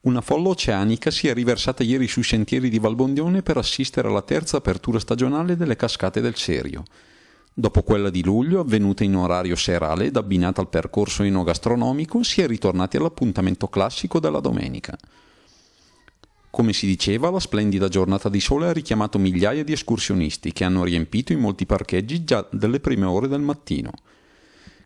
Una folla oceanica si è riversata ieri sui sentieri di Valbondione per assistere alla terza apertura stagionale delle cascate del Serio. Dopo quella di luglio, avvenuta in orario serale ed abbinata al percorso enogastronomico, si è ritornati all'appuntamento classico della domenica. Come si diceva, la splendida giornata di sole ha richiamato migliaia di escursionisti che hanno riempito i molti parcheggi già dalle prime ore del mattino.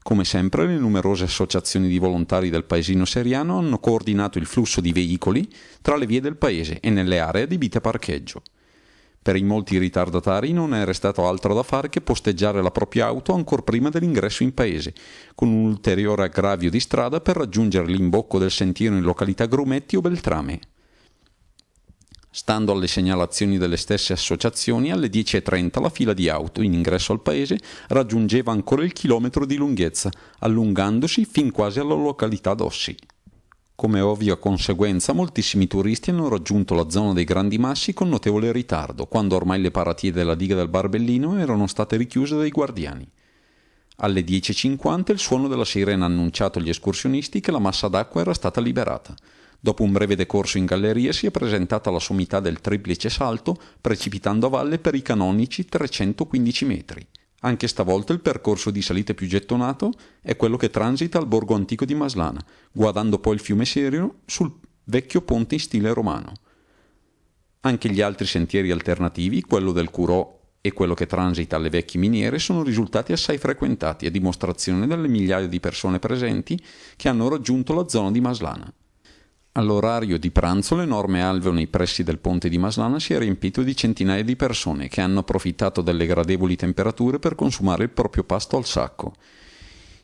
Come sempre, le numerose associazioni di volontari del paesino seriano hanno coordinato il flusso di veicoli tra le vie del paese e nelle aree adibite a parcheggio. Per i molti ritardatari non è restato altro da fare che posteggiare la propria auto ancora prima dell'ingresso in paese, con un ulteriore aggravio di strada per raggiungere l'imbocco del sentiero in località Grumetti o Beltrame. Stando alle segnalazioni delle stesse associazioni, alle 10.30 la fila di auto in ingresso al paese raggiungeva ancora il chilometro di lunghezza, allungandosi fin quasi alla località d'Ossi. Come ovvia conseguenza, moltissimi turisti hanno raggiunto la zona dei Grandi Massi con notevole ritardo, quando ormai le paratie della diga del Barbellino erano state richiuse dai guardiani. Alle 10.50 il suono della sirena ha annunciato agli escursionisti che la massa d'acqua era stata liberata. Dopo un breve decorso in gallerie si è presentata alla sommità del triplice salto, precipitando a valle per i canonici 315 metri. Anche stavolta il percorso di salite più gettonato è quello che transita al borgo antico di Maslana, guardando poi il fiume Serio sul vecchio ponte in stile romano. Anche gli altri sentieri alternativi, quello del Curò e quello che transita alle vecchie miniere, sono risultati assai frequentati a dimostrazione delle migliaia di persone presenti che hanno raggiunto la zona di Maslana. All'orario di pranzo l'enorme alveo nei pressi del ponte di Maslana si è riempito di centinaia di persone che hanno approfittato delle gradevoli temperature per consumare il proprio pasto al sacco.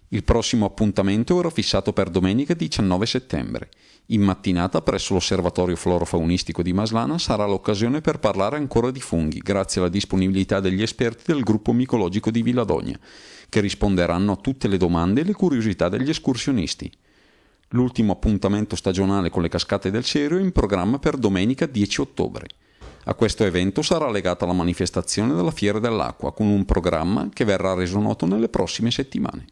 Il prossimo appuntamento era fissato per domenica 19 settembre. In mattinata presso l'osservatorio florofaunistico di Maslana sarà l'occasione per parlare ancora di funghi, grazie alla disponibilità degli esperti del gruppo micologico di Villadogna, che risponderanno a tutte le domande e le curiosità degli escursionisti. L'ultimo appuntamento stagionale con le cascate del Cerio è in programma per domenica 10 ottobre. A questo evento sarà legata la manifestazione della Fiera dell'Acqua con un programma che verrà reso noto nelle prossime settimane.